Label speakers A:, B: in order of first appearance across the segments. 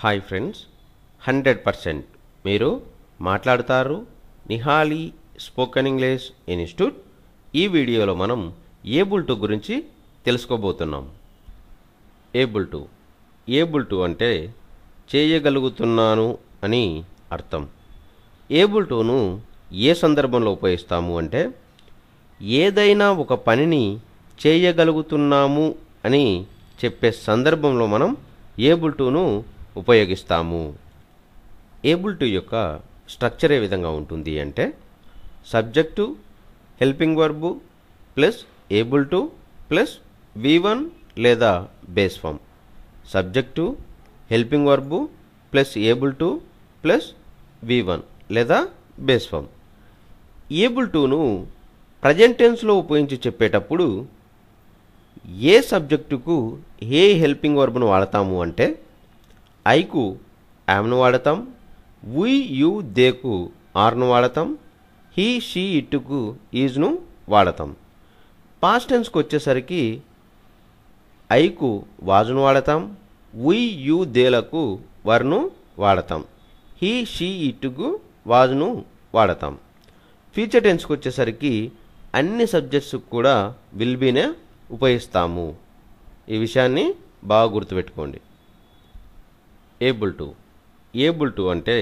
A: hi friends hundred percent మీరు మాట్లాడతారు నిహాలి spoken English institute ఈ వీడియోలో మనం ఏబుల్ టు గురించి తెలుసుకోబోతున్నాం ఏబుల్ టు ఏబుల్ టు అంటే చేయగలుగుతున్నాను అని అర్థం ఏబుల్ టును ఏ సందర్భంలో ఉపయోగిస్తాము అంటే ఏదైనా ఒక పనిని చేయగలుగుతున్నాము అని చెప్పే సందర్భంలో మనం ఏబుల్ టును ఉపయోగిస్తాము ఏబుల్ టు యొక్క స్ట్రక్చర్ ఏ విధంగా ఉంటుంది అంటే subject helping verb plus able to plus V one లేదా base form subject helping verb plus able to plus V one లేదా బేస్ ఫామ్ ఏబుల్ టూను ప్రజెంటెన్స్లో ఉపయోగించి చెప్పేటప్పుడు ఏ సబ్జెక్టుకు ఏ హెల్పింగ్ వర్బ్ను వాడతాము అంటే ఐకు యామ్ను వాడతాం వుయ్ యు దేకు ఆర్ను వాడతాం హీ షీ ఇట్టుకు ఈజ్ను వాడతాం పాస్ టెన్స్కి వచ్చేసరికి ఐకు వాజును వాడతాం వుయ్ యు దేలకు వర్ను వాడతాం హీ షీ ఇట్టుకు వాజును వాడతాం ఫ్యూచర్ టెన్స్కి వచ్చేసరికి అన్ని సబ్జెక్ట్స్కి కూడా విల్ బీనే ఉపయోగిస్తాము ఈ విషయాన్ని బాగా గుర్తుపెట్టుకోండి ఏబుల్ టు ఏబుల్ టు అంటే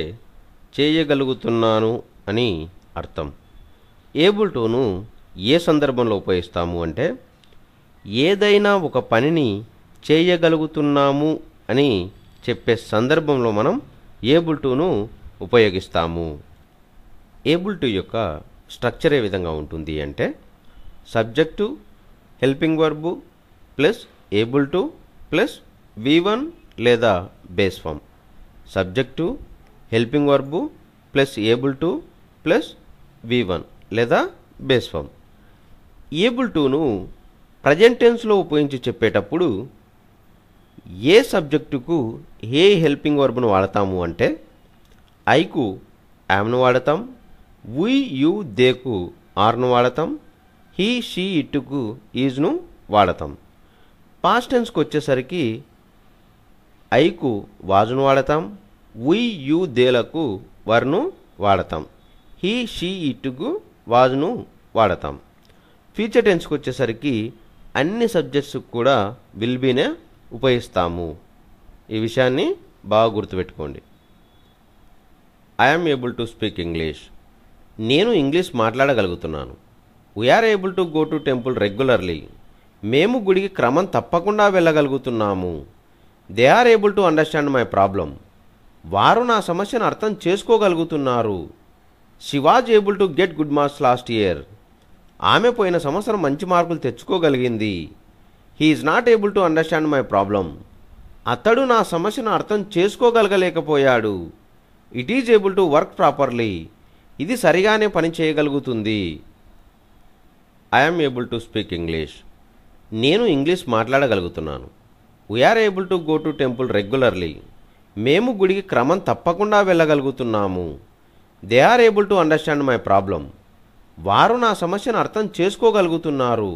A: చేయగలుగుతున్నాను అని అర్థం ఏబుల్ టును ఏ సందర్భంలో ఉపయోగిస్తాము అంటే ఏదైనా ఒక పనిని చేయగలుగుతున్నాము అని చెప్పే సందర్భంలో మనం ఏబుల్ టును ఉపయోగిస్తాము ఏబుల్ టు యొక్క స్ట్రక్చర్ ఏ విధంగా ఉంటుంది అంటే subject helping verb plus able to plus V one లేదా base form subject helping verb plus able to plus V one లేదా బేస్ ఫామ్ ఏబుల్ టూను ప్రజెంటెన్స్లో టెన్స్లో ఉపయోగించి చెప్పేటప్పుడు ఏ సబ్జెక్టుకు ఏ హెల్పింగ్ వర్బ్ను వాడతాము అంటే ఐకు యామ్ను వాడతాం వి యు దేకు ఆర్ను వాడతాం హీ షీ ఇట్టుకు ఈజ్ను వాడతాం పాస్ట్ టెన్స్కి వచ్చేసరికి ఐకు వాజును వాడతాం ఉయ్ యు దేలకు వర్ను వాడతాం హీ షీ ఇటుకు వాజును వాడతాం ఫ్యూచర్ టెన్స్కి వచ్చేసరికి అన్ని సబ్జెక్ట్స్కి కూడా విల్ బీనే ఉపయోగిస్తాము ఈ విషయాన్ని బాగా గుర్తుపెట్టుకోండి I'm able to speak English నేను ఇంగ్లీష్ మాట్లాడగలుగుతున్నాను we are able to go to temple regularly మేము గుడికి క్రమం తప్పకుండా వెళ్ళగలుగుతున్నాము they are able to understand my problem వారు నా సమస్యను అర్థం చేసుకోగలుగుతున్నారు she was able to get good marks last year ఆమె పోయిన సంవత్సరం మంచి మార్కులు తెచ్చుకోగలిగింది he is not able to understand my problem అతడు నా సమస్యను అర్థం చేసుకోగలగలేకపోయాడు it is able to work properly ఇది సరిగానే పని చేయగలుగుతుంది I'm able to speak English నేను ఇంగ్లీష్ మాట్లాడగలుగుతున్నాను we are able to go to temple regularly మేము గుడికి క్రమం తప్పకుండా వెళ్ళగలుగుతున్నాము they are able to understand my problem వారు నా సమస్యను అర్థం చేసుకోగలుగుతున్నారు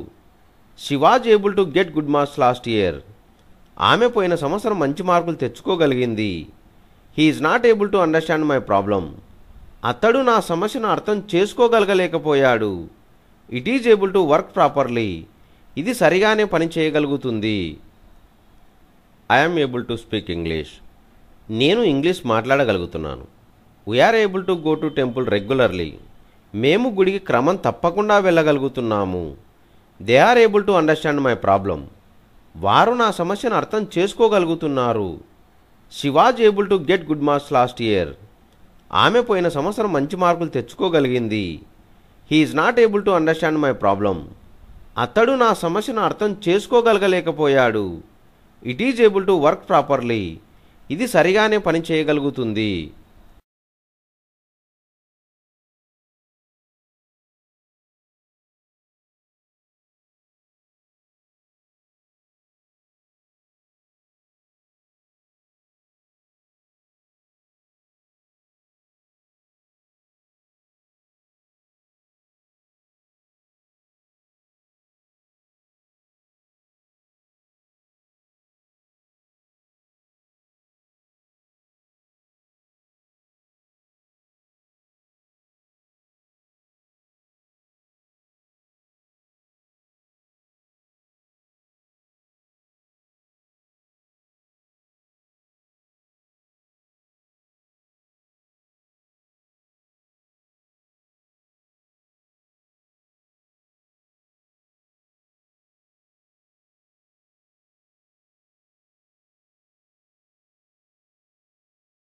A: she was able to get good marks last year ఆమె పోయిన సంవత్సరం మంచి మార్కులు తెచ్చుకోగలిగింది he is not able to understand my problem అతడు నా సమస్యను అర్థం చేసుకోగలగలేకపోయాడు it is able to work properly ఇది సరిగానే పని చేయగలుగుతుంది I'm able to speak English నేను ఇంగ్లీష్ మాట్లాడగలుగుతున్నాను we are able to go to temple regularly మేము గుడికి క్రమం తప్పకుండా వెళ్ళగలుగుతున్నాము they are able to understand my problem వారు నా సమస్యను అర్థం చేసుకోగలుగుతున్నారు she was able to get good marks last year ఆమె పోయిన సంవత్సరం మంచి మార్కులు తెచ్చుకోగలిగింది he is not able to understand my problem అతడు నా సమస్యను అర్థం చేసుకోగలగలేకపోయాడు it is able to work properly ఇది సరిగానే పనిచేయగలుగుతుంది